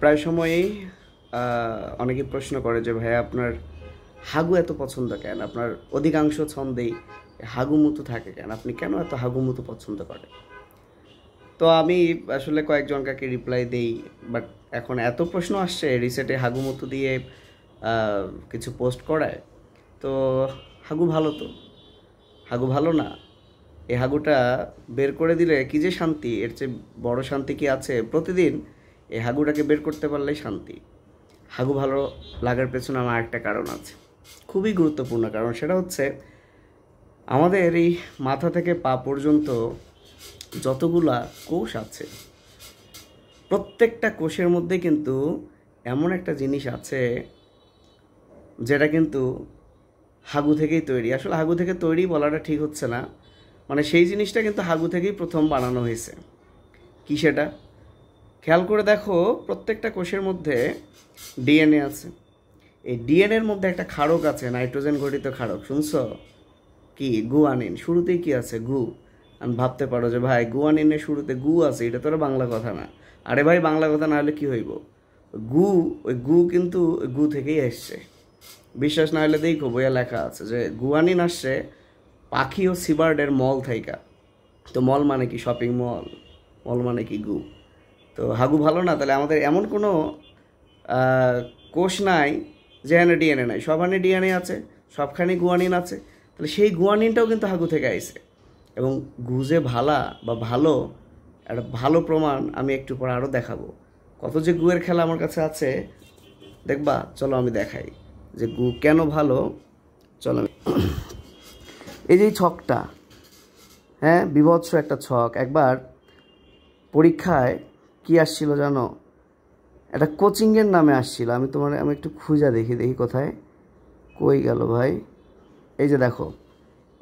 প্রায় সময়ই অনেকে প্রশ্ন করে যে ভাইয়া আপনার হাগু এত পছন্দ কেন আপনার অধিকাংশ ছন্দেই হাগুমুতু থাকে কেন আপনি কেন এত হাগু মুতো পছন্দ করেন তো আমি আসলে কয়েকজন কাকে রিপ্লাই দেই বাট এখন এত প্রশ্ন আসছে রিসেটে হাগুমুতু দিয়ে কিছু পোস্ট করায় তো হাগু ভালো তো হাগু ভালো না এই হাগুটা বের করে দিলে কী যে শান্তি এর চেয়ে বড় শান্তি কি আছে প্রতিদিন এই হাগুটাকে বের করতে পারলেই শান্তি হাগু ভালো লাগার পেছনে আমার একটা কারণ আছে খুবই গুরুত্বপূর্ণ কারণ সেটা হচ্ছে আমাদের এই মাথা থেকে পা পর্যন্ত যতগুলা কোষ আছে প্রত্যেকটা কোষের মধ্যে কিন্তু এমন একটা জিনিস আছে যেটা কিন্তু হাগু থেকেই তৈরি আসলে হাগু থেকে তৈরি বলাটা ঠিক হচ্ছে না মানে সেই জিনিসটা কিন্তু হাগু থেকেই প্রথম বানানো হয়েছে কি সেটা খেয়াল করে দেখো প্রত্যেকটা কোষের মধ্যে ডিএনএ আছে এই ডিএনএর মধ্যে একটা খারক আছে নাইট্রোজেন ঘটিত খারক শুনছ কি গুয়ানিন শুরুতেই কি আছে গু আমি ভাবতে পারো যে ভাই গুয়ানিনের শুরুতে গু আছে এটা তো বাংলা কথা না আরে ভাই বাংলা কথা না হলে কি হইব গু ওই গু কিন্তু গু থেকেই এসছে বিশ্বাস না হলে দেখো বইয়া লেখা আছে যে গুয়ানিন আসছে পাখি ও সিবার্ডের মল থাইকা তো মল মানে কি শপিং মল মল মানে কি গু তো হাগু ভালো না তাহলে আমাদের এমন কোনো কোষ নাই যেখানে ডিএনএ নাই সবখানে ডিএনএ আছে সবখানে গুয়ানিন আছে তাহলে সেই গুয়ানিনটাও কিন্তু হাগু থেকে আইসে এবং গুজে ভালা বা ভালো একটা ভালো প্রমাণ আমি একটু পরে আরও দেখাবো কত যে গুয়ের খেলা আমার কাছে আছে দেখবা চলো আমি দেখাই যে গু কেন ভালো চলো আমি এই যে ছকটা হ্যাঁ বিভৎস একটা ছক একবার পরীক্ষায় কি আসছিল জানো এটা কোচিংয়ের নামে আসছিল আমি তোমার আমি একটু খুঁজা দেখি দেখি কোথায় কই গেল ভাই এই যে দেখো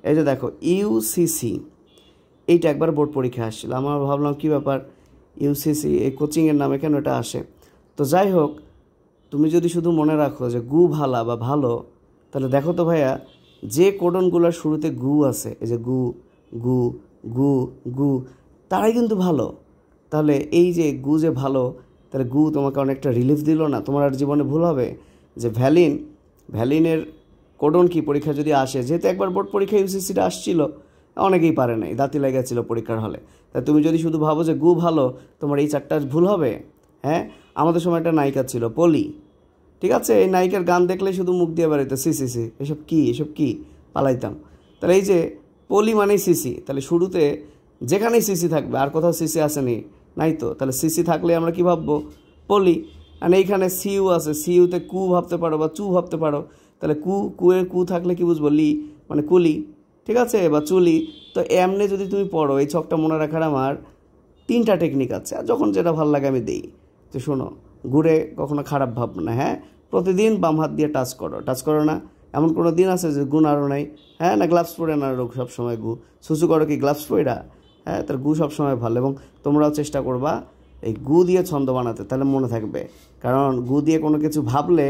এই যে দেখো ইউসিসি এইটা একবার বোর্ড পরীক্ষা আসছিল আমার ভাবলাম কি ব্যাপার ইউসিসি এই কোচিংয়ের নামে কেন এটা আসে তো যাই হোক তুমি যদি শুধু মনে রাখো যে গু ভালা বা ভালো তাহলে দেখো তো ভাইয়া যে কোডনগুলোর শুরুতে গু আছে এই যে গু গু গু গু তারাই কিন্তু ভালো তাহলে এই যে গু যে ভালো তাহলে গু তোমাকে অনেকটা রিলিফ দিল না তোমার আর জীবনে ভুল হবে যে ভ্যালিন ভ্যালিনের কোডন কি পরীক্ষা যদি আসে যেহেতু একবার বোর্ড পরীক্ষা ইউসিসিটা আসছিল অনেকেই পারে নাই দাঁতি লেগেছিল পরীক্ষার হলে তা তুমি যদি শুধু ভাবো যে গু ভালো তোমার এই চারটা ভুল হবে হ্যাঁ আমাদের সময় একটা নায়িকা ছিল পলি ঠিক আছে এই নায়িকার গান দেখলে শুধু মুখ দিয়ে বেরোতো সি সি সি এসব কী এসব কী পালাইতাম তাহলে এই যে পলি মানেই সিসি তাহলে শুরুতে যেখানেই সিসি থাকবে আর কোথাও সিসি আসেনি নাই তো তাহলে সিসি থাকলে আমরা কি ভাববো পলি মানে এইখানে সিউ আছে সিউতে কু ভাবতে পারো বা চু ভাবতে পারো তাহলে কু কুয়ে কু থাকলে কি বুঝবো লি মানে কুলি ঠিক আছে বা চুলি তো এমনি যদি তুমি পড়ো এই ছকটা মনে রাখার আমার তিনটা টেকনিক আছে আর যখন যেটা ভাল লাগে আমি দিই তো শোনো ঘুরে কখনো খারাপ ভাব না হ্যাঁ প্রতিদিন বাম হাত দিয়ে টাচ করো টাচ করো না এমন কোনো দিন আছে যে গুণ আরও নাই হ্যাঁ না গ্লাভস পরে না রোগ সবসময় গু শুশু করো কি গ্লাভস পরে হ্যাঁ তার গু সবসময় ভালো এবং তোমরাও চেষ্টা করবা এই গু দিয়ে ছন্দ বানাতে তাহলে মনে থাকবে কারণ গু দিয়ে কোনো কিছু ভাবলে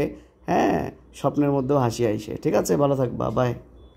হ্যাঁ স্বপ্নের মধ্যেও হাসি আইসে ঠিক আছে ভালো থাকবা বাই